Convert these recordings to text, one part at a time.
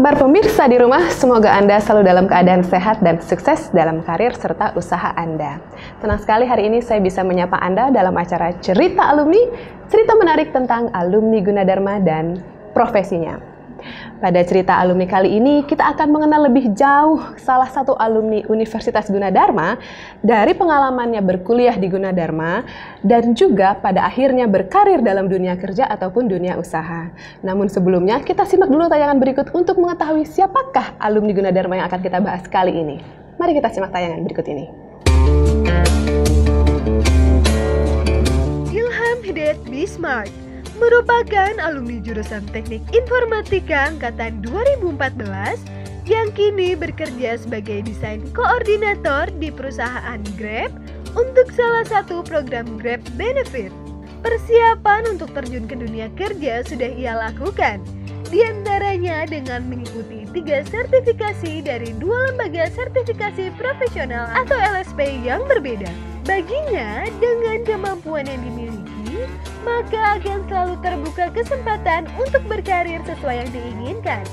kabar pemirsa di rumah? Semoga Anda selalu dalam keadaan sehat dan sukses dalam karir serta usaha Anda. Tenang sekali hari ini saya bisa menyapa Anda dalam acara Cerita Alumni, cerita menarik tentang alumni Gunadarma dan profesinya. Pada cerita alumni kali ini, kita akan mengenal lebih jauh salah satu alumni Universitas Gunadarma dari pengalamannya berkuliah di Gunadarma dan juga pada akhirnya berkarir dalam dunia kerja ataupun dunia usaha. Namun sebelumnya, kita simak dulu tayangan berikut untuk mengetahui siapakah alumni Gunadarma yang akan kita bahas kali ini. Mari kita simak tayangan berikut ini. Ilham Hidayat Bismarck merupakan alumni jurusan Teknik Informatika angkatan 2014 yang kini bekerja sebagai desain koordinator di perusahaan Grab untuk salah satu program Grab Benefit. Persiapan untuk terjun ke dunia kerja sudah ia lakukan, diantaranya dengan mengikuti tiga sertifikasi dari dua lembaga sertifikasi profesional atau LSP yang berbeda. Baginya, dengan kemampuan yang dimiliki maka akan selalu terbuka kesempatan untuk berkarir sesuai yang diinginkan.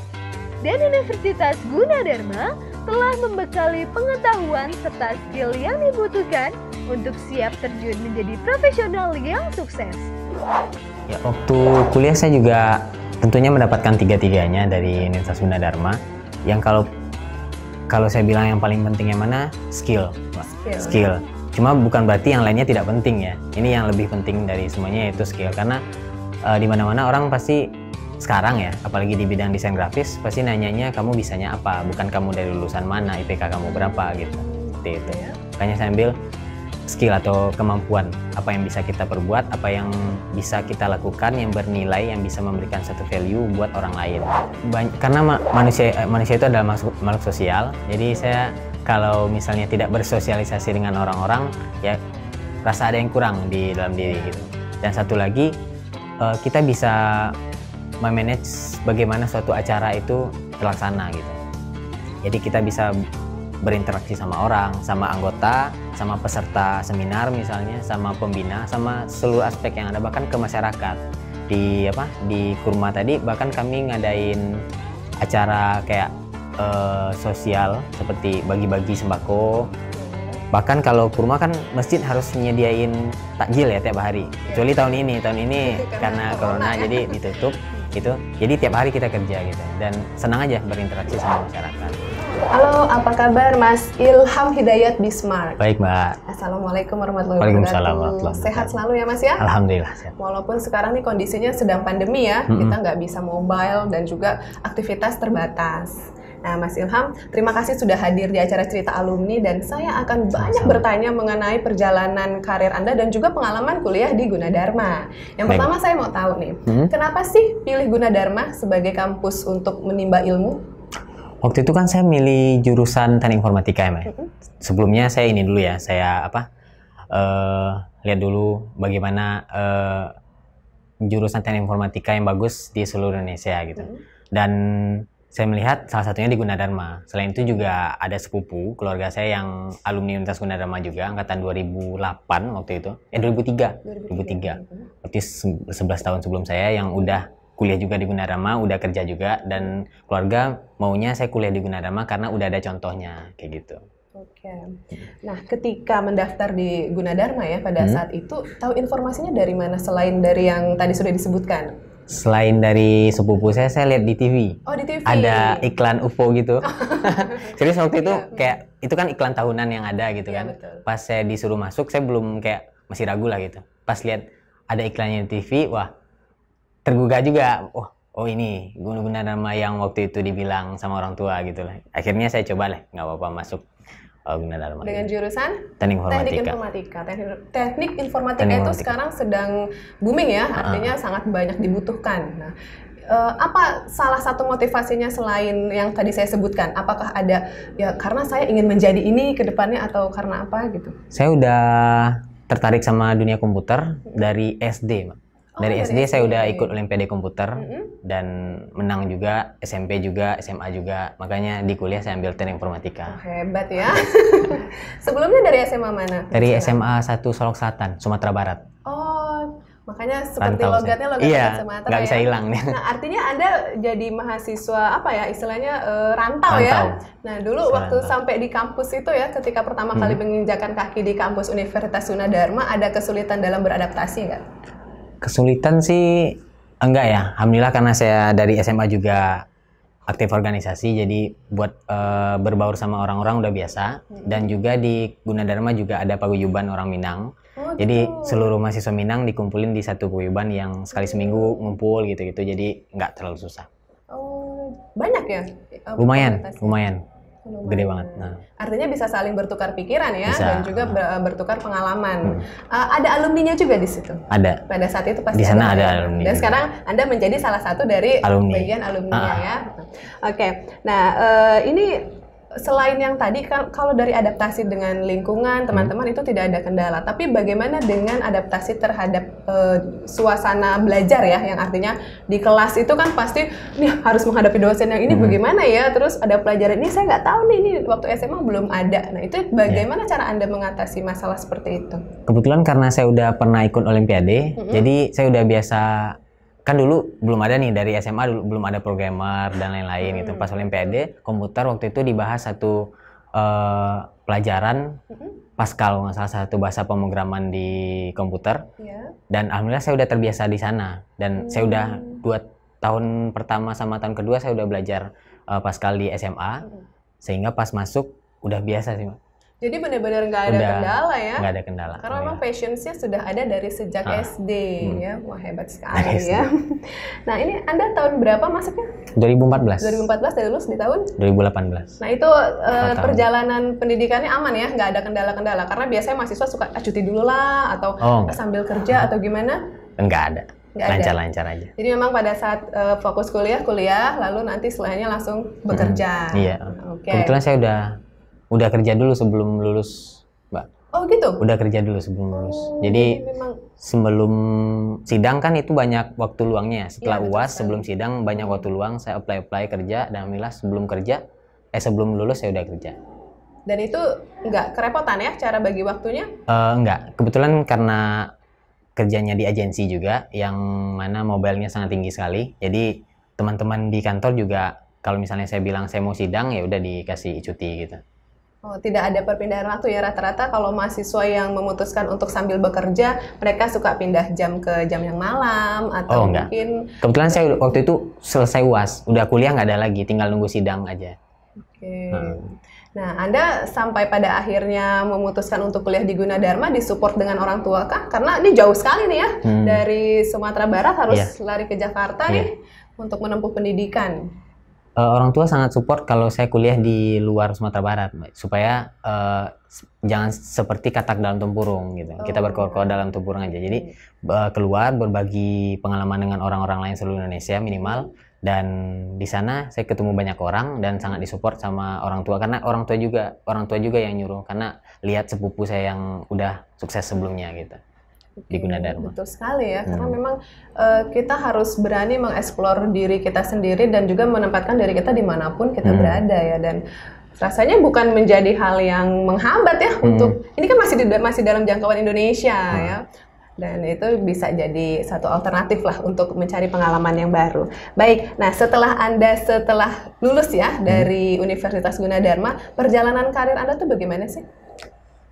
Dan Universitas Gunadarma telah membekali pengetahuan serta skill yang dibutuhkan untuk siap terjun menjadi profesional yang sukses. Ya, waktu kuliah saya juga tentunya mendapatkan tiga-tiganya dari Universitas Gunadarma. Yang kalau kalau saya bilang yang paling penting yang mana? Skill. Skill. skill Cuma bukan berarti yang lainnya tidak penting ya. Ini yang lebih penting dari semuanya yaitu skill karena uh, di mana-mana orang pasti sekarang ya, apalagi di bidang desain grafis pasti nanyanya kamu bisanya apa, bukan kamu dari lulusan mana, IPK kamu berapa gitu. Seperti itu. Iya. Makanya saya ambil skill atau kemampuan apa yang bisa kita perbuat apa yang bisa kita lakukan yang bernilai yang bisa memberikan satu value buat orang lain Banyak, karena ma manusia eh, manusia itu adalah makhluk sosial jadi saya kalau misalnya tidak bersosialisasi dengan orang-orang ya rasa ada yang kurang di dalam diri gitu dan satu lagi uh, kita bisa memanage bagaimana suatu acara itu terlaksana gitu jadi kita bisa berinteraksi sama orang, sama anggota, sama peserta seminar misalnya, sama pembina, sama seluruh aspek yang ada bahkan ke masyarakat. Di apa? Di Kurma tadi bahkan kami ngadain acara kayak Eh, sosial seperti bagi-bagi sembako. Bahkan kalau kurma kan masjid harus menyediain takjil ya tiap hari. Kecuali tahun ini, tahun ini karena, corona, jadi ditutup gitu. Jadi tiap hari kita kerja gitu dan senang aja berinteraksi sama masyarakat. Halo, apa kabar Mas Ilham Hidayat Bismarck? Baik, Mbak. Assalamualaikum warahmatullahi wabarakatuh. Sehat selalu ya, Mas ya? Alhamdulillah. Sehat. Walaupun sekarang nih kondisinya sedang pandemi ya, mm -hmm. kita nggak bisa mobile dan juga aktivitas terbatas. Nah, Mas Ilham, terima kasih sudah hadir di acara Cerita Alumni dan saya akan banyak Sama. bertanya mengenai perjalanan karir Anda dan juga pengalaman kuliah di Gunadarma. Yang Baik. pertama saya mau tahu nih, hmm? kenapa sih pilih Gunadarma sebagai kampus untuk menimba ilmu? Waktu itu kan saya milih jurusan Teknik Informatika ya, Mas. Hmm. Sebelumnya saya ini dulu ya, saya apa? Uh, lihat dulu bagaimana uh, jurusan teknik informatika yang bagus di seluruh Indonesia gitu. Hmm. Dan saya melihat salah satunya di Gunadarma. Selain itu juga ada sepupu keluarga saya yang alumni Universitas Gunadarma juga angkatan 2008 waktu itu. Eh 2003. 2003. 2003. Berarti 11 tahun sebelum saya yang udah kuliah juga di Gunadarma, udah kerja juga dan keluarga maunya saya kuliah di Gunadarma karena udah ada contohnya kayak gitu. Oke. Nah, ketika mendaftar di Gunadarma ya pada hmm. saat itu tahu informasinya dari mana selain dari yang tadi sudah disebutkan? selain dari sepupu saya saya lihat di TV. Oh, di TV. Ada iklan UFO gitu. Jadi oh. waktu itu ya, kayak itu kan iklan tahunan yang ada gitu ya, kan. Betul. Pas saya disuruh masuk saya belum kayak masih ragu lah gitu. Pas lihat ada iklannya di TV, wah tergugah juga. Wah, oh, oh ini guna-guna nama yang waktu itu dibilang sama orang tua gitu lah. Akhirnya saya coba lah, nggak apa-apa masuk Oh, iya. Dengan iya. jurusan Teknik Informatika. Teknik Informatika. Teknik, teknik informatika, teknik informatika itu sekarang sedang booming ya, ah. artinya uh. sangat banyak dibutuhkan. Nah, uh, apa salah satu motivasinya selain yang tadi saya sebutkan? Apakah ada ya karena saya ingin menjadi ini ke depannya atau karena apa gitu? Saya udah tertarik sama dunia komputer hmm. dari SD, Mbak. Oh, dari, iya, dari SD, saya udah ikut Olimpiade Komputer mm -hmm. dan menang juga SMP juga SMA juga makanya di kuliah saya ambil teknik informatika. Oh, hebat ya. Sebelumnya dari SMA mana? Dari SMA 1 Solok Selatan Sumatera Barat. Oh makanya seperti Rantau logatnya saya. logat iya, Sumatera nggak bisa ya. hilang. Nah artinya anda jadi mahasiswa apa ya istilahnya uh, eh, rantau, rantau ya. Nah dulu Bisa waktu rantau. sampai di kampus itu ya ketika pertama kali mm-hmm. menginjakan kaki di kampus Universitas Sunadarma ada kesulitan dalam beradaptasi nggak? kesulitan sih ah, enggak ya alhamdulillah karena saya dari SMA juga aktif organisasi jadi buat uh, berbaur sama orang-orang udah biasa hmm. dan juga di Gunadarma juga ada paguyuban orang Minang oh, jadi gitu. seluruh mahasiswa Minang dikumpulin di satu paguyuban yang sekali hmm. seminggu ngumpul gitu-gitu jadi nggak terlalu susah oh banyak ya eh, lumayan lumayan lumayan. gede banget. Nah. Artinya bisa saling bertukar pikiran ya bisa. dan juga ber eh, bertukar pengalaman. Hmm. Uh, ada alumninya juga di situ. Ada. Pada saat itu pasti di sana ada, ada alumni. Dan sekarang Anda menjadi salah satu dari alumni. bagian alumni uh ah. -huh. ya. Oke. Okay. Nah, uh, ini selain yang tadi kalau dari adaptasi dengan lingkungan hmm. teman-teman itu tidak ada kendala tapi bagaimana dengan adaptasi terhadap uh, suasana belajar ya yang artinya di kelas itu kan pasti nih harus menghadapi dosen yang ini hmm. bagaimana ya terus ada pelajaran ini saya nggak tahu nih ini waktu SMA belum ada nah itu ya. bagaimana yeah. cara anda mengatasi masalah seperti itu kebetulan karena saya udah pernah ikut olimpiade -hmm. jadi saya udah biasa kan dulu belum ada nih dari SMA dulu belum ada programmer dan lain-lain gitu. hmm. gitu. Pas Olimpiade komputer waktu itu dibahas satu uh, pelajaran hmm. Pascal nggak salah satu bahasa pemrograman di komputer. Yeah. Dan alhamdulillah saya udah terbiasa di sana dan hmm. saya udah hmm. dua tahun pertama sama tahun kedua saya udah belajar uh, Pascal di SMA. Hmm. Sehingga pas masuk udah biasa sih, jadi benar-benar nggak ada Udah, kendala ya? Nggak ada kendala. Karena oh, memang ya. passionnya sudah ada dari sejak ah, SD hmm. ya. Wah hebat sekali SD. ya. nah ini Anda tahun berapa masuknya? 2014. 2014 dari lulus di tahun? 2018. Nah itu uh, perjalanan pendidikannya aman ya? Nggak ada kendala-kendala? Karena biasanya mahasiswa suka ah, cuti dulu lah atau oh, sambil kerja ah. atau gimana? Nggak ada lancar-lancar aja. Jadi memang pada saat uh, fokus kuliah kuliah, lalu nanti setelahnya langsung hmm. bekerja. Hmm, iya. Okay. Kebetulan saya udah udah kerja dulu sebelum lulus mbak oh gitu udah kerja dulu sebelum lulus oh, jadi memang... sebelum sidang kan itu banyak waktu luangnya setelah ya, uas betul. sebelum sidang banyak waktu luang saya apply apply kerja dan alhamdulillah sebelum kerja eh sebelum lulus saya udah kerja dan itu nggak kerepotan ya cara bagi waktunya uh, nggak kebetulan karena kerjanya di agensi juga yang mana mobilnya sangat tinggi sekali jadi teman-teman di kantor juga kalau misalnya saya bilang saya mau sidang ya udah dikasih cuti gitu Oh, tidak ada perpindahan waktu ya rata-rata kalau mahasiswa yang memutuskan untuk sambil bekerja mereka suka pindah jam ke jam yang malam atau oh, mungkin kebetulan saya waktu itu selesai uas udah kuliah nggak ada lagi tinggal nunggu sidang aja. Oke. Okay. Hmm. Nah Anda sampai pada akhirnya memutuskan untuk kuliah di Gunadarma disupport dengan orang tua kah? Karena ini jauh sekali nih ya hmm. dari Sumatera Barat harus yeah. lari ke Jakarta yeah. nih untuk menempuh pendidikan uh, orang tua sangat support kalau saya kuliah di luar Sumatera Barat supaya uh, jangan seperti katak dalam tempurung gitu. Oh. Kita berkeluar iya. dalam tempurung aja. Jadi uh, keluar berbagi pengalaman dengan orang-orang lain seluruh Indonesia minimal dan di sana saya ketemu banyak orang dan sangat disupport sama orang tua karena orang tua juga orang tua juga yang nyuruh karena lihat sepupu saya yang udah sukses sebelumnya gitu di Gunadarma. Betul sekali ya, hmm. karena memang uh, kita harus berani mengeksplor diri kita sendiri dan juga menempatkan diri kita dimanapun kita hmm. berada ya dan rasanya bukan menjadi hal yang menghambat ya hmm. untuk ini kan masih di, masih dalam jangkauan Indonesia hmm. ya dan itu bisa jadi satu alternatif lah untuk mencari pengalaman yang baru. Baik, nah setelah Anda setelah lulus ya hmm. dari Universitas Gunadarma, perjalanan karir Anda tuh bagaimana sih?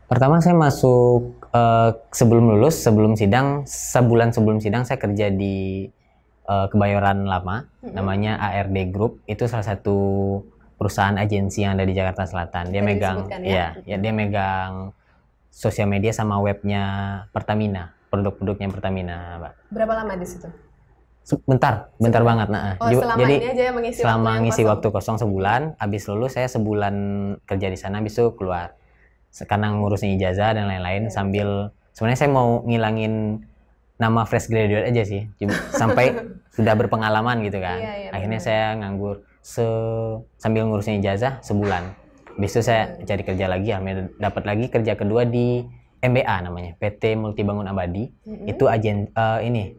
Pertama saya masuk Eh, sebelum lulus, sebelum sidang, sebulan sebelum sidang saya kerja di uh, Kebayoran Lama, mm-hmm. namanya ARD Group. Itu salah satu perusahaan agensi yang ada di Jakarta Selatan. Dia Kita megang, ya, ya, ya dia megang sosial media sama webnya Pertamina, produk-produknya Pertamina, Pak. Berapa lama di situ? Bentar, bentar Sebelum. banget. Nah, oh, selama jadi ini aja ya mengisi selama waktu ngisi kosong. waktu kosong sebulan, habis lulus saya sebulan kerja di sana, habis itu keluar sekarang ngurusin ijazah dan lain-lain iya. sambil sebenarnya saya mau ngilangin nama fresh graduate aja sih sampai sudah berpengalaman gitu kan iya, iya, akhirnya bener. saya nganggur se sambil ngurusin ijazah sebulan besok saya iya. cari kerja lagi akhirnya dapat lagi kerja kedua di MBA namanya PT Multibangun Abadi mm-hmm. itu agen uh, ini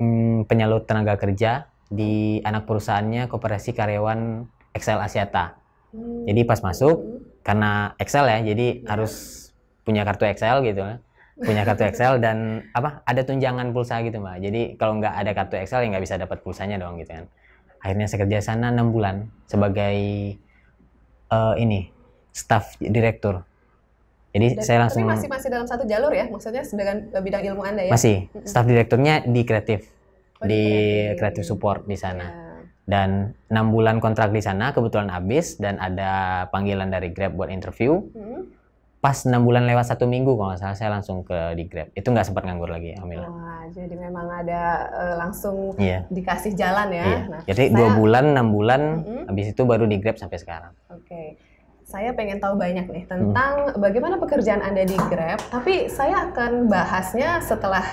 hmm, penyalur tenaga kerja di anak perusahaannya Koperasi Karyawan Excel Asiata mm-hmm. jadi pas masuk mm-hmm karena Excel ya jadi ya. harus punya kartu Excel gitu ya. punya kartu Excel dan apa ada tunjangan pulsa gitu mbak jadi kalau nggak ada kartu Excel ya nggak bisa dapat pulsanya doang gitu kan akhirnya saya kerja sana enam bulan sebagai uh, ini staff direktur jadi Dan, saya langsung tapi masih masih dalam satu jalur ya maksudnya dengan eh, bidang ilmu anda ya masih staff direkturnya di kreatif oh, di kreatif support di sana ya dan enam bulan kontrak di sana kebetulan habis dan ada panggilan dari Grab buat interview hmm. pas enam bulan lewat satu minggu kalau nggak salah saya langsung ke di Grab itu nggak sempat nganggur lagi alhamdulillah Wah, jadi memang ada uh, langsung yeah. dikasih jalan ya yeah. nah, jadi saya... dua bulan enam bulan hmm. habis itu baru di Grab sampai sekarang oke okay saya pengen tahu banyak nih hmm. tentang hmm. bagaimana pekerjaan Anda di Grab, tapi saya akan bahasnya setelah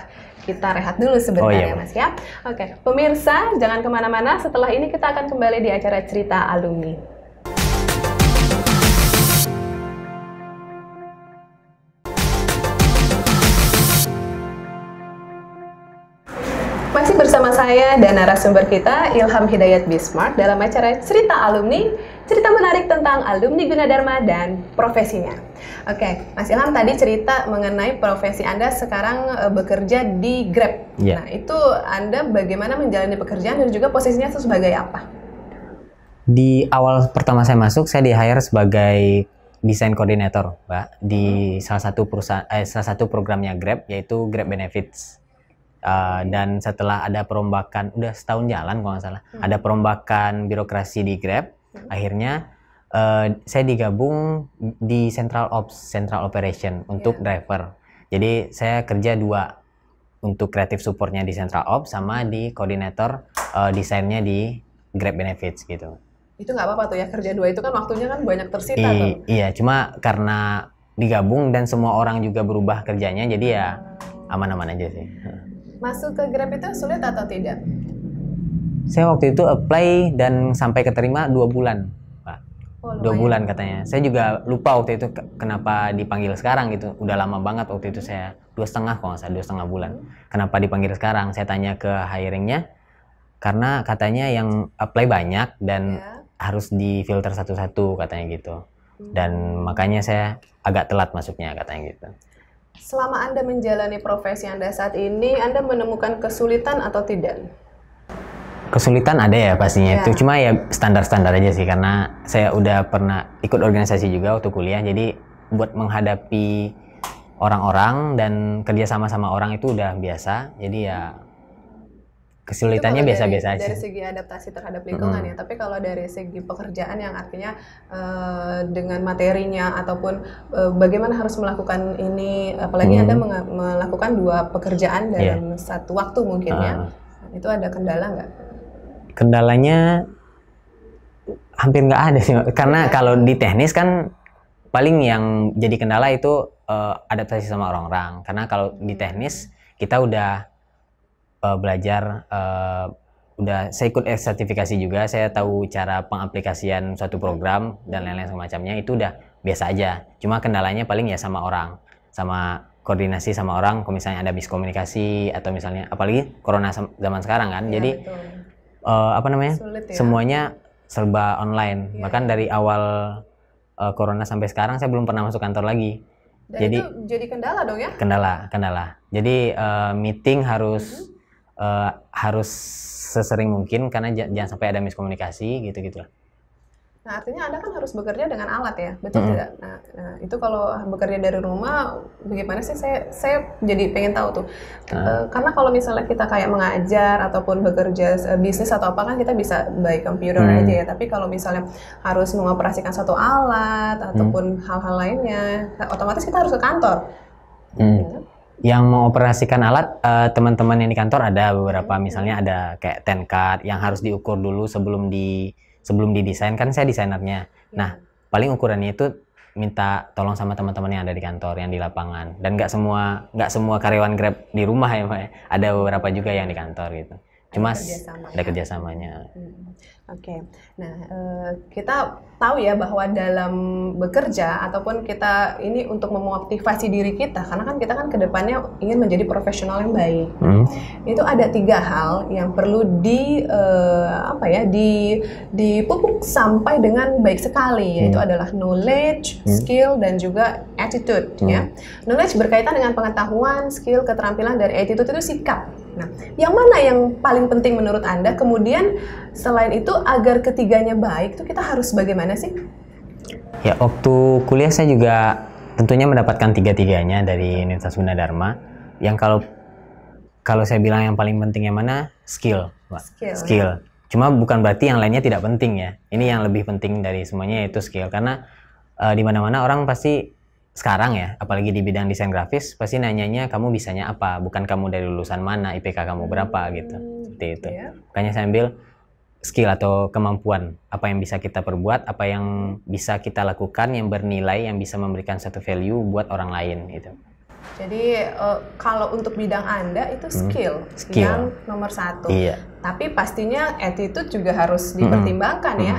kita rehat dulu oh, sebentar oh, iya. ya Mas ya. Oke, pemirsa jangan kemana-mana, setelah ini kita akan kembali di acara Cerita Alumni. saya dan narasumber kita Ilham Hidayat Bismarck dalam acara Cerita Alumni, cerita menarik tentang alumni Gunadarma dan profesinya. Oke, Mas Ilham tadi cerita mengenai profesi Anda sekarang e, bekerja di Grab. Yeah. Nah, itu Anda bagaimana menjalani pekerjaan dan juga posisinya itu sebagai apa? Di awal pertama saya masuk, saya di hire sebagai desain koordinator, Mbak, di hmm. salah satu perusahaan eh, salah satu programnya Grab yaitu Grab Benefits. Uh, dan setelah ada perombakan udah setahun jalan kalau nggak salah hmm. ada perombakan birokrasi di Grab hmm. akhirnya uh, saya digabung di Central Ops Central Operation untuk yeah. driver jadi saya kerja dua untuk kreatif supportnya di Central Ops sama hmm. di koordinator uh, desainnya di Grab Benefits gitu itu nggak apa-apa tuh ya kerja dua itu kan waktunya kan banyak tersita I, tuh iya cuma karena digabung dan semua orang juga berubah kerjanya jadi ya ah. aman-aman aja sih. Hmm. Masuk ke Grab itu sulit atau tidak? Saya waktu itu apply dan sampai keterima dua bulan, Pak. Oh, dua bulan katanya. Saya juga lupa waktu itu kenapa dipanggil sekarang gitu. Udah lama banget waktu itu saya dua setengah kok, nggak salah dua setengah bulan. Kenapa dipanggil sekarang? Saya tanya ke hiringnya karena katanya yang apply banyak dan yeah. harus difilter satu-satu katanya gitu. Dan makanya saya agak telat masuknya katanya gitu. Selama Anda menjalani profesi Anda saat ini, Anda menemukan kesulitan atau tidak? Kesulitan ada ya pastinya. Yeah. Itu iya. cuma ya standar-standar aja sih karena saya udah pernah ikut organisasi juga waktu kuliah. Jadi buat menghadapi orang-orang dan kerja sama sama orang itu udah biasa. Jadi ya kesulitannya biasa-biasa aja. Dari segi adaptasi terhadap lingkungan hmm. ya, tapi kalau dari segi pekerjaan yang artinya uh, dengan materinya ataupun uh, bagaimana harus melakukan ini, apalagi hmm. anda melakukan dua pekerjaan iya. dalam yeah. satu waktu mungkin uh. ya, ah. itu ada kendala nggak? Kendalanya hampir nggak ada sih, karena iya. kalau di teknis kan paling yang jadi kendala itu uh, adaptasi sama orang-orang, karena kalau di hmm. teknis kita udah uh, belajar uh, udah saya ikut sertifikasi juga saya tahu cara pengaplikasian suatu program dan lain-lain semacamnya itu udah biasa aja cuma kendalanya paling ya sama orang sama koordinasi sama orang kalau misalnya ada miskomunikasi atau misalnya apalagi corona zaman sekarang kan ya, jadi uh, apa namanya Sulit ya? semuanya serba online ya. bahkan dari awal uh, corona sampai sekarang saya belum pernah masuk kantor lagi Dan jadi itu jadi kendala dong ya kendala kendala jadi uh, meeting harus mm -hmm uh, harus sesering mungkin karena jangan sampai ada miskomunikasi gitu gitu lah. Nah artinya anda kan harus bekerja dengan alat ya, betul -hmm. tidak? Nah, nah itu kalau bekerja dari rumah bagaimana sih? Saya saya jadi pengen tahu tuh. Uh. karena kalau misalnya kita kayak mengajar ataupun bekerja e, bisnis atau apa kan kita bisa by computer mm. aja ya. Tapi kalau misalnya harus mengoperasikan satu alat mm. ataupun hal-hal lainnya, otomatis kita harus ke kantor. Hmm yang mengoperasikan alat eh, teman-teman yang di kantor ada beberapa hmm. misalnya ada kayak ten card yang harus diukur dulu sebelum di sebelum didesain kan saya desainernya iya. nah paling ukurannya itu minta tolong sama teman-teman yang ada di kantor yang di lapangan dan nggak semua nggak semua karyawan grab di rumah ya pak ya. ada beberapa juga yang di kantor gitu cuma ada kerjasamanya. Ada kerjasamanya. Hmm. Oke, okay. nah eh, kita tahu ya bahwa dalam bekerja ataupun kita ini untuk memotivasi diri kita karena kan kita kan kedepannya ingin menjadi profesional yang baik. Hmm. Itu ada tiga hal yang perlu di eh, apa ya di dipupuk sampai dengan baik sekali hmm. yaitu hmm. adalah knowledge, hmm. skill dan juga attitude ya. hmm. ya. Knowledge berkaitan dengan pengetahuan, skill, keterampilan dan attitude itu sikap Nah, yang mana yang paling penting menurut Anda? Kemudian selain itu agar ketiganya baik itu kita harus bagaimana sih? Ya, waktu kuliah saya juga tentunya mendapatkan tiga-tiganya dari Universitas Gunadarma. Yang kalau kalau saya bilang yang paling penting yang mana? Skill, Pak. Skill. Ya. skill. Cuma bukan berarti yang lainnya tidak penting ya. Ini yang lebih penting dari semuanya yaitu skill karena uh, di mana-mana orang pasti sekarang ya, apalagi di bidang desain grafis, pasti nanyanya kamu bisanya apa, bukan kamu dari lulusan mana, IPK kamu berapa gitu. Seperti itu. Yeah. Makanya saya ambil skill atau kemampuan, apa yang bisa kita perbuat, apa yang bisa kita lakukan yang bernilai, yang bisa memberikan satu value buat orang lain gitu. Jadi uh, kalau untuk bidang Anda itu skill, hmm, skill. yang nomor satu. Iya. Tapi pastinya attitude juga harus dipertimbangkan hmm. ya.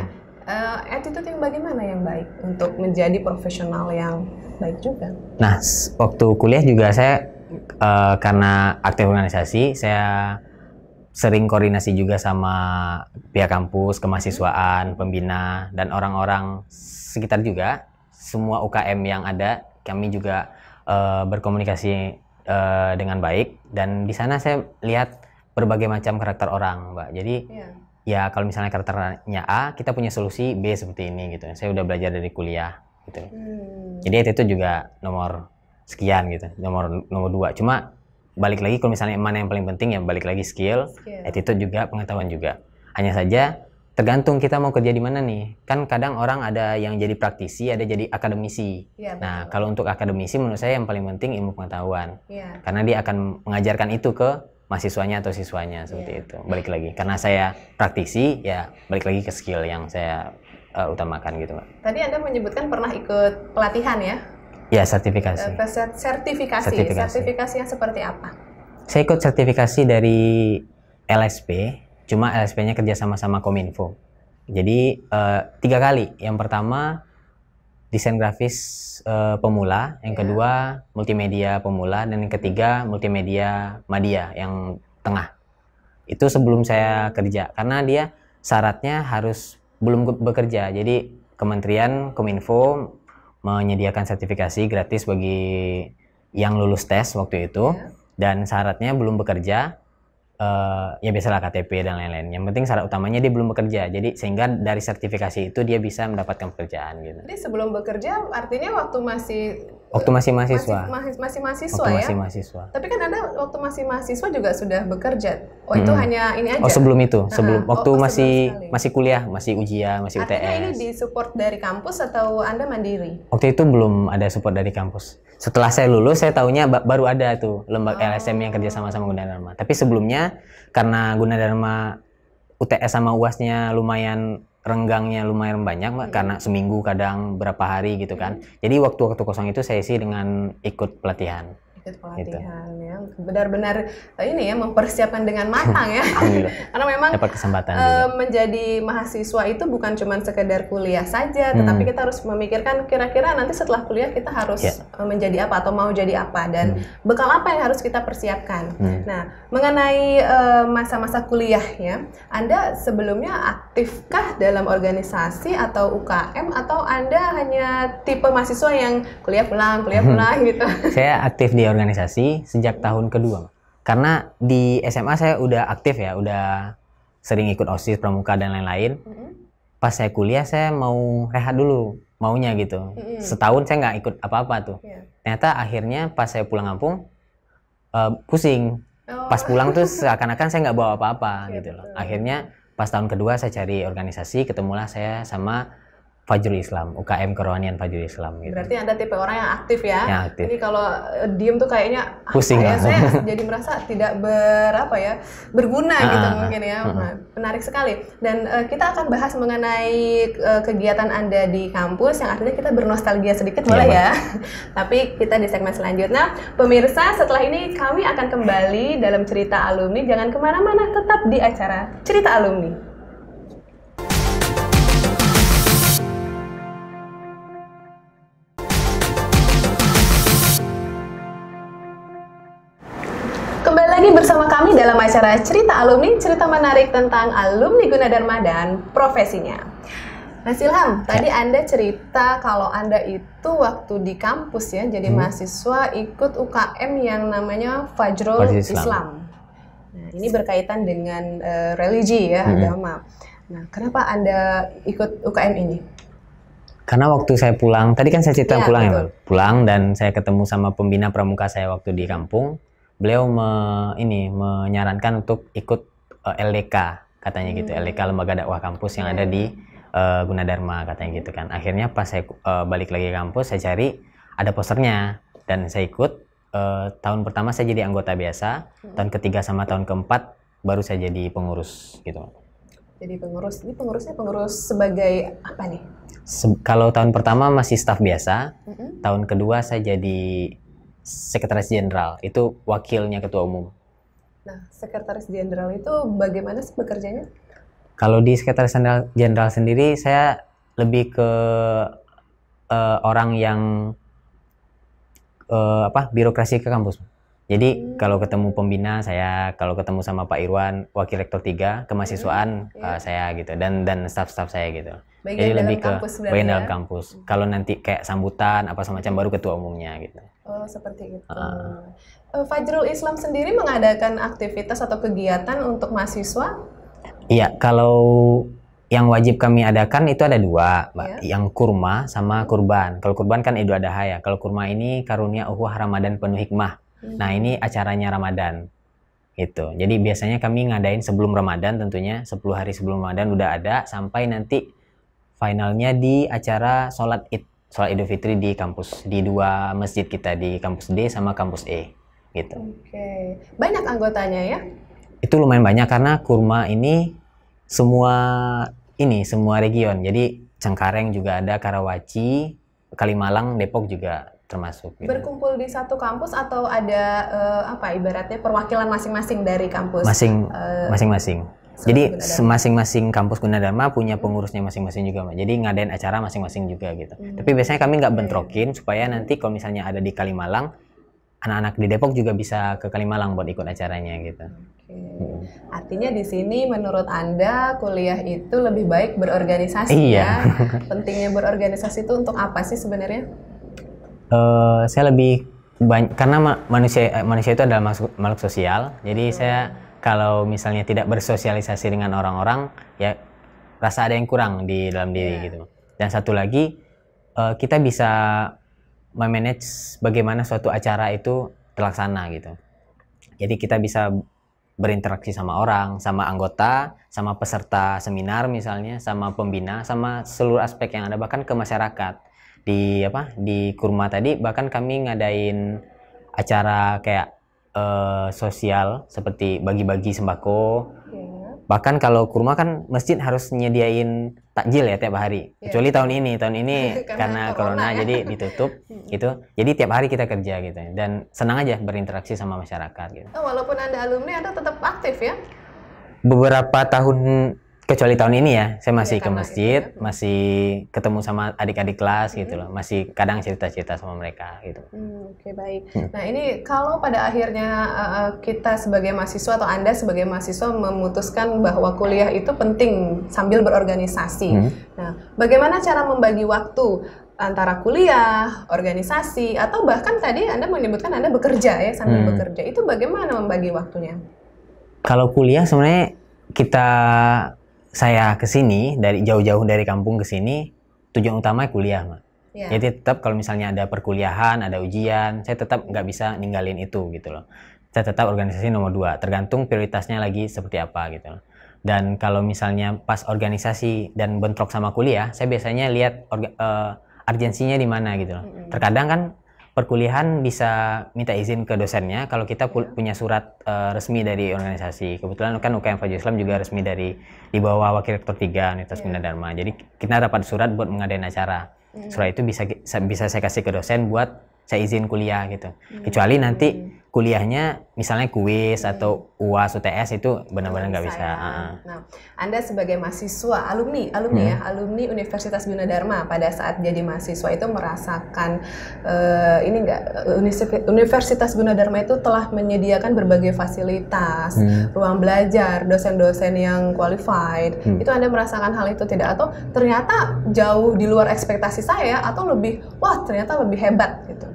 Uh, attitude yang bagaimana yang baik untuk menjadi profesional yang baik juga. Nah, waktu kuliah juga saya uh, karena aktif organisasi, saya sering koordinasi juga sama pihak kampus, kemahasiswaan, hmm. pembina, dan orang-orang sekitar juga. Semua UKM yang ada, kami juga uh, berkomunikasi uh, dengan baik. Dan di sana saya lihat berbagai macam karakter orang, Mbak. Jadi yeah. ya kalau misalnya karakternya A, kita punya solusi B seperti ini gitu. Saya udah belajar dari kuliah gitu ya. hmm. jadi itu, juga nomor sekian gitu nomor nomor dua cuma balik lagi kalau misalnya mana yang paling penting ya balik lagi skill, skill. attitude juga pengetahuan juga hanya saja tergantung kita mau kerja di mana nih kan kadang orang ada yang jadi praktisi ada jadi akademisi ya, nah kalau untuk akademisi menurut saya yang paling penting ilmu pengetahuan ya. karena dia akan mengajarkan itu ke mahasiswanya atau siswanya seperti ya. itu balik lagi karena saya praktisi ya balik lagi ke skill yang saya uh, utamakan gitu mbak. Tadi anda menyebutkan pernah ikut pelatihan ya? Ya sertifikasi. Uh, sertifikasi. sertifikasi. Sertifikasi yang seperti apa? Saya ikut sertifikasi dari LSP, cuma LSP-nya kerja sama sama Kominfo. Jadi uh, tiga kali. Yang pertama desain grafis uh, pemula, yang yeah. kedua multimedia pemula, dan yang ketiga multimedia media yang tengah. Itu sebelum saya kerja, karena dia syaratnya harus belum bekerja. Jadi Kementerian Kominfo menyediakan sertifikasi gratis bagi yang lulus tes waktu itu ya. dan syaratnya belum bekerja uh, ya biasalah KTP dan lain-lain. Yang penting syarat utamanya dia belum bekerja. Jadi sehingga dari sertifikasi itu dia bisa mendapatkan pekerjaan gitu. Jadi sebelum bekerja artinya waktu masih waktu eh, masih mahasiswa. Masih, masih mahasiswa waktu ya. Masih mahasiswa. Tapi kan Anda waktu masih mahasiswa juga sudah bekerja. Oh, itu hanya ini oh, aja. Oh, sebelum itu, nah, sebelum oh, waktu oh, masih sebelum masih kuliah, masih ujian, masih UTS. Artinya ini disupport dari kampus atau Anda mandiri? Waktu itu belum ada support dari kampus. Setelah saya lulus, saya tahunya baru ada tuh lembaga oh. LSM yang kerja sama sama Gunadarma. Tapi sebelumnya karena Gunadarma UTS sama UASnya lumayan renggangnya lumayan banyak mbak hmm. karena seminggu kadang berapa hari gitu kan. Hmm. Jadi waktu-waktu kosong itu saya isi dengan ikut pelatihan. Gitu. pelatihan gitu. ya, benar-benar eh, ini ya mempersiapkan dengan matang ya. Karena memang dapat kesempatan eh, menjadi mahasiswa itu bukan cuma sekedar kuliah saja, hmm. tetapi kita harus memikirkan kira-kira nanti setelah kuliah kita harus yeah. Ya. menjadi apa atau mau jadi apa dan hmm. bekal apa yang harus kita persiapkan. Hmm. Nah, mengenai eh, masa-masa e, kuliah ya, Anda sebelumnya aktifkah dalam organisasi atau UKM atau Anda hanya tipe mahasiswa yang kuliah pulang, kuliah hmm. pulang gitu? Saya aktif di organisasi sejak tahun kedua. Karena di SMA saya udah aktif ya, udah sering ikut OSIS, pramuka dan lain-lain. Pas saya kuliah saya mau rehat dulu maunya gitu. Setahun saya nggak ikut apa-apa tuh. Iya. Ternyata akhirnya pas saya pulang kampung uh, pusing. Oh. Pas pulang tuh seakan-akan saya nggak bawa apa-apa iya, gitu loh. Akhirnya pas tahun kedua saya cari organisasi, ketemulah saya sama Fajrul Islam, UKM Kerohanian Fajrul Islam gitu. Berarti Anda tipe orang yang aktif ya. Yang aktif. Ini kalau eh, diem tuh kayaknya ah, pusing ya. saya jadi merasa tidak berapa ya, berguna ah, gitu ah, ah, mungkin ya. Ah, Menarik sekali. Dan uh, kita akan bahas mengenai uh, kegiatan Anda di kampus yang artinya kita bernostalgia sedikit iya, boleh ya. Tapi kita di segmen selanjutnya. Pemirsa, setelah ini kami akan kembali dalam cerita alumni. Jangan kemana-mana, tetap di acara Cerita Alumni. dalam acara Cerita Alumni, cerita menarik tentang alumni Gunadarma dan profesinya. Mas Ilham, ya. tadi Anda cerita kalau Anda itu waktu di kampus ya, jadi hmm. mahasiswa ikut UKM yang namanya Fajrul Islam. Islam. Nah, ini berkaitan dengan uh, religi ya, hmm. agama. Nah, kenapa Anda ikut UKM ini? Karena waktu saya pulang, tadi kan saya cerita iya, ya, pulang betul. ya, pulang dan saya ketemu sama pembina pramuka saya waktu di kampung beliau me, ini menyarankan untuk ikut uh, eh, LDK katanya gitu hmm. LDK lembaga dakwah kampus yang ada di uh, Gunadarma katanya gitu kan akhirnya pas saya uh, balik lagi ke kampus saya cari ada posternya dan saya ikut uh, tahun pertama saya jadi anggota biasa hmm. tahun ketiga sama tahun keempat baru saya jadi pengurus gitu jadi pengurus ini pengurusnya pengurus sebagai apa nih Se kalau tahun pertama masih staf biasa -hmm. tahun kedua saya jadi sekretaris jenderal itu wakilnya ketua umum. Nah, sekretaris jenderal itu bagaimana sih bekerjanya? Kalau di sekretaris jenderal sendiri saya lebih ke uh, orang yang uh, apa birokrasi ke kampus. Jadi hmm. kalau ketemu pembina saya, kalau ketemu sama Pak Irwan, wakil rektor 3 kemahasiswaan hmm. Eh, saya gitu dan dan staff-staff saya gitu. Bagian Jadi lebih ke bagian ya? dalam kampus. kampus. Hmm. Kalau nanti kayak sambutan apa semacam hmm. baru ketua umumnya gitu. Oh, seperti itu. Uh, Fajrul Islam sendiri mengadakan aktivitas atau kegiatan untuk mahasiswa? Iya, kalau yang wajib kami adakan itu ada dua, Mbak. Iya. Yang kurma sama kurban. Kalau kurban kan Idul Adha ya. Kalau kurma ini karunia uhuah Ramadan penuh hikmah. Nah, hmm. Nah, ini acaranya Ramadan. Itu. Jadi biasanya kami ngadain sebelum Ramadan tentunya, 10 hari sebelum Ramadan udah ada sampai nanti finalnya di acara sholat Id sholat idul fitri di kampus di dua masjid kita di kampus D sama kampus E gitu. Oke, okay. banyak anggotanya ya? Itu lumayan banyak karena kurma ini semua ini semua region. Jadi Cengkareng juga ada, Karawaci, Kalimalang, Depok juga termasuk. Gitu. Berkumpul di satu kampus atau ada uh, apa ibaratnya perwakilan masing-masing dari kampus? Masing, eh, masing-masing. Jadi masing-masing kampus Gunadarma punya pengurusnya masing-masing juga, Mbak. Jadi ngadain acara masing-masing juga gitu. Hmm. Tapi biasanya kami nggak bentrokin supaya nanti kalau misalnya ada di Kalimalang, anak-anak di Depok juga bisa ke Kalimalang buat ikut acaranya gitu. Hmm. Artinya di sini menurut Anda kuliah itu lebih baik berorganisasi iya. ya. Pentingnya berorganisasi itu untuk apa sih sebenarnya? Uh, saya lebih banyak karena manusia eh, manusia itu adalah makhluk, makhluk sosial. Jadi hmm. saya kalau misalnya tidak bersosialisasi dengan orang-orang ya rasa ada yang kurang di dalam diri yeah. gitu dan satu lagi uh, kita bisa memanage bagaimana suatu acara itu terlaksana gitu jadi kita bisa berinteraksi sama orang sama anggota sama peserta seminar misalnya sama pembina sama seluruh aspek yang ada bahkan ke masyarakat di apa di kurma tadi bahkan kami ngadain acara kayak Eh, sosial seperti bagi-bagi sembako. Yeah. Bahkan kalau kurma kan masjid harus nyediain takjil ya tiap hari. Yeah. Kecuali tahun ini, tahun ini karena, karena corona, corona ya. jadi ditutup hmm. gitu. Jadi tiap hari kita kerja gitu dan senang aja berinteraksi sama masyarakat gitu. Oh, walaupun Anda alumni Anda tetap aktif ya? Beberapa tahun kecuali tahun ini ya saya masih ya, ke masjid itu. masih ketemu sama adik-adik kelas hmm. gitu loh mm-hmm. masih kadang cerita-cerita sama mereka gitu hmm, oke okay, baik hmm. nah ini kalau pada akhirnya uh, kita sebagai mahasiswa atau anda sebagai mahasiswa memutuskan bahwa kuliah itu penting sambil berorganisasi hmm. nah bagaimana cara membagi waktu antara kuliah, organisasi, atau bahkan tadi Anda menyebutkan Anda bekerja ya sambil hmm. bekerja. Itu bagaimana membagi waktunya? Kalau kuliah sebenarnya kita saya ke sini dari jauh-jauh dari kampung ke sini tujuan utama kuliah, Mak. Ya. Jadi tetap kalau misalnya ada perkuliahan, ada ujian, saya tetap nggak bisa ninggalin itu gitu loh. Saya tetap organisasi nomor dua, tergantung prioritasnya lagi seperti apa gitu loh. Dan kalau misalnya pas organisasi dan bentrok sama kuliah, saya biasanya lihat uh, urgensinya di mana gitu loh. Mm -hmm. Terkadang kan perkuliahan bisa minta izin ke dosennya kalau kita pu iya. punya surat uh, resmi dari organisasi. Kebetulan kan UKM Fajr Islam juga resmi dari di bawah Wakil Rektor 3 Universitas iya. Dharma. Jadi kita dapat surat buat mengadain acara. Iya. Surat itu bisa bisa saya kasih ke dosen buat saya izin kuliah gitu. Kecuali nanti kuliahnya misalnya kuis hmm. atau UAS UTS itu benar-benar oh, nggak bisa. Nah, Anda sebagai mahasiswa alumni, alumni ya, hmm. ya, alumni Universitas Gunadarma pada saat jadi mahasiswa itu merasakan uh, ini enggak Universitas Gunadarma itu telah menyediakan berbagai fasilitas, hmm. ruang belajar, dosen-dosen yang qualified. Hmm. Itu Anda merasakan hal itu tidak atau ternyata jauh di luar ekspektasi saya atau lebih wah ternyata lebih hebat gitu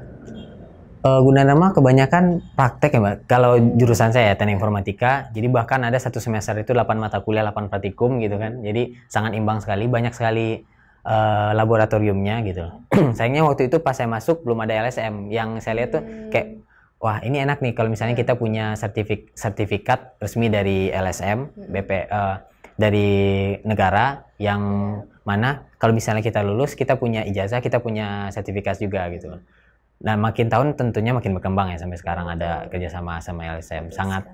uh, eh, nama kebanyakan praktek ya mbak. Kalau jurusan saya teknik informatika, jadi bahkan ada satu semester itu 8 mata kuliah, 8 praktikum gitu kan. Jadi sangat imbang sekali, banyak sekali uh, laboratoriumnya gitu. Sayangnya waktu itu pas saya masuk belum ada LSM. Yang saya lihat tuh hmm. kayak wah ini enak nih kalau misalnya kita punya sertifik sertifikat resmi dari LSM, hmm. BP uh, eh, dari negara yang mana kalau misalnya kita lulus kita punya ijazah, kita punya sertifikat juga gitu. Nah, makin tahun tentunya makin berkembang ya sampai sekarang ada kerjasama sama LSM. Sangat.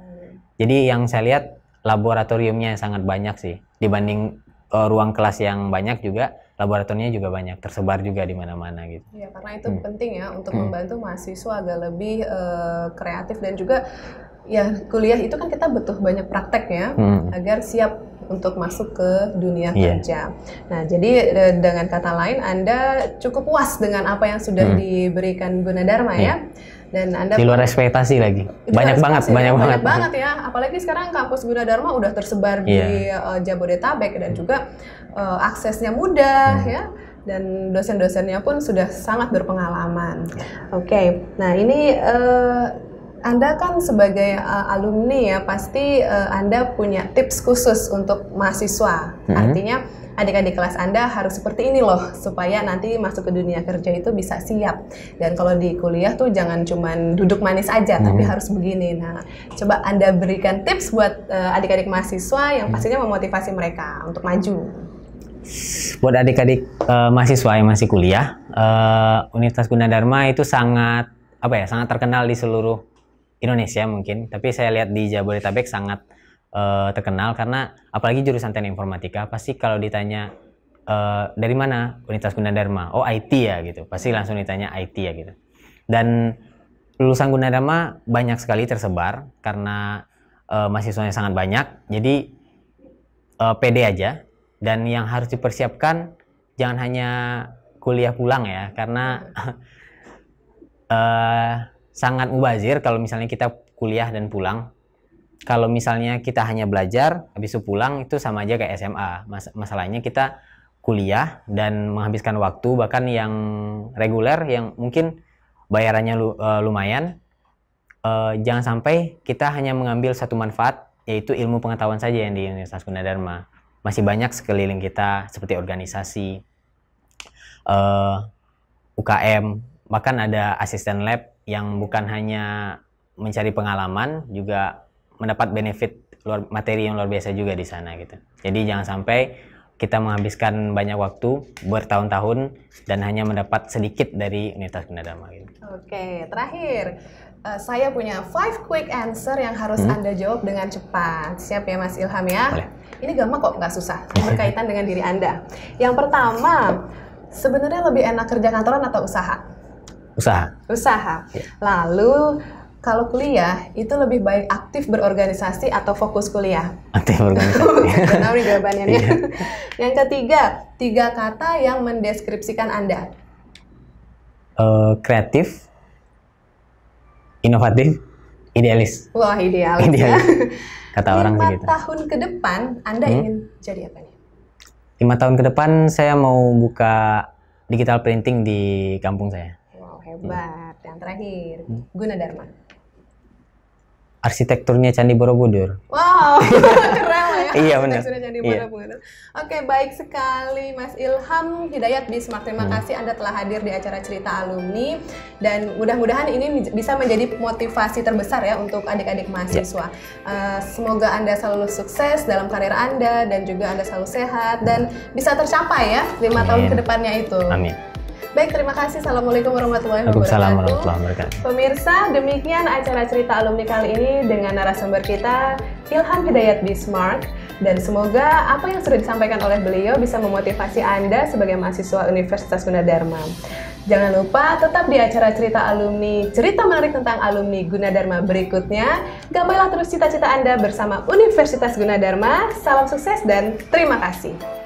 Jadi yang saya lihat laboratoriumnya sangat banyak sih dibanding uh, ruang kelas yang banyak juga laboratoriumnya juga banyak tersebar juga di mana-mana gitu. Ya karena itu hmm. penting ya untuk hmm. membantu mahasiswa agak lebih uh, kreatif dan juga ya kuliah itu kan kita butuh banyak ya hmm. agar siap untuk masuk ke dunia yeah. kerja. Nah, jadi eh, dengan kata lain Anda cukup puas dengan apa yang sudah hmm. diberikan Gunadarma yeah. ya iya. dan anda di luar ekspektasi lagi banyak banget ya, banyak, banyak banget ya apalagi sekarang kampus Gunadarma udah tersebar yeah. di uh, Jabodetabek dan juga uh, aksesnya mudah hmm. ya dan dosen-dosennya pun sudah sangat berpengalaman. Iya. Oke, okay. nah ini uh, anda kan sebagai uh, alumni ya pasti uh, Anda punya tips khusus untuk mahasiswa. -hmm. Artinya adik-adik kelas Anda harus seperti ini loh supaya nanti masuk ke dunia kerja itu bisa siap. Dan kalau di kuliah tuh jangan cuman duduk manis aja -hmm. tapi harus begini. Nah, coba Anda berikan tips buat adik eh, adik-adik mahasiswa yang hmm. pastinya memotivasi mereka untuk maju buat adik-adik uh, mahasiswa yang masih kuliah, uh, Universitas Gunadarma itu sangat apa ya, sangat terkenal di seluruh Indonesia mungkin, tapi saya lihat di Jabodetabek sangat uh, terkenal karena apalagi jurusan teknik informatika pasti kalau ditanya uh, dari mana Universitas Gunadarma, oh IT ya gitu, pasti langsung ditanya IT ya gitu. Dan lulusan Gunadarma banyak sekali tersebar karena uh, mahasiswanya sangat banyak, jadi uh, PD aja. Dan yang harus dipersiapkan jangan hanya kuliah pulang ya, karena uh, sangat mubazir kalau misalnya kita kuliah dan pulang. Kalau misalnya kita hanya belajar, habis itu pulang itu sama aja kayak SMA. Mas masalahnya kita kuliah dan menghabiskan waktu bahkan yang reguler yang mungkin bayarannya lu uh, lumayan. Uh, jangan sampai kita hanya mengambil satu manfaat yaitu ilmu pengetahuan saja yang di Universitas Gunadarma. Masih banyak sekeliling kita seperti organisasi, uh, eh, UKM, bahkan ada asisten lab yang bukan hanya mencari pengalaman juga mendapat benefit luar, materi yang luar biasa juga di sana gitu. Jadi jangan sampai kita menghabiskan banyak waktu bertahun-tahun dan hanya mendapat sedikit dari Universitas Gunadarma. Gitu. Oke, terakhir uh, saya punya five quick answer yang harus hmm. anda jawab dengan cepat. Siap ya Mas Ilham ya? Boleh. Ini gampang kok, nggak susah. Berkaitan dengan diri anda. Yang pertama, sebenarnya lebih enak kerja kantoran atau usaha? usaha. Usaha. Ya. Lalu kalau kuliah itu lebih baik aktif berorganisasi atau fokus kuliah. Aktif berorganisasi. Benar nih jawabannya. Iya. yang ketiga, tiga kata yang mendeskripsikan Anda. Eh, kreatif, inovatif, idealis. Wah, idealis. Ya. idealis. Ya. Kata orang begitu. Lima tahun ke depan Anda hmm? ingin jadi apa nih? Lima tahun ke depan saya mau buka digital printing di kampung saya. Hebat. Hmm. Yang terakhir, hmm. Gunadarma. Arsitekturnya Candi Borobudur. Wow, keren lah ya. iya benar. Candi iya. Borobudur. Oke, baik sekali Mas Ilham Hidayat Bismarck. Terima hmm. kasih Anda telah hadir di acara Cerita Alumni dan mudah-mudahan ini bisa menjadi motivasi terbesar ya untuk adik-adik iya. mahasiswa. Ya. Uh, semoga Anda selalu sukses dalam karir Anda dan juga Anda selalu sehat dan bisa tercapai ya lima tahun ke depannya itu. Amin. Baik, terima kasih. Assalamualaikum warahmatullahi wabarakatuh. warahmatullahi wabarakatuh. Pemirsa, demikian acara cerita alumni kali ini dengan narasumber kita Ilham Hidayat Bismarck dan semoga apa yang sudah disampaikan oleh beliau bisa memotivasi Anda sebagai mahasiswa Universitas Gunadarma. Jangan lupa tetap di acara cerita alumni, cerita menarik tentang alumni Gunadarma berikutnya. Gapailah terus cita-cita Anda bersama Universitas Gunadarma. Salam sukses dan terima kasih.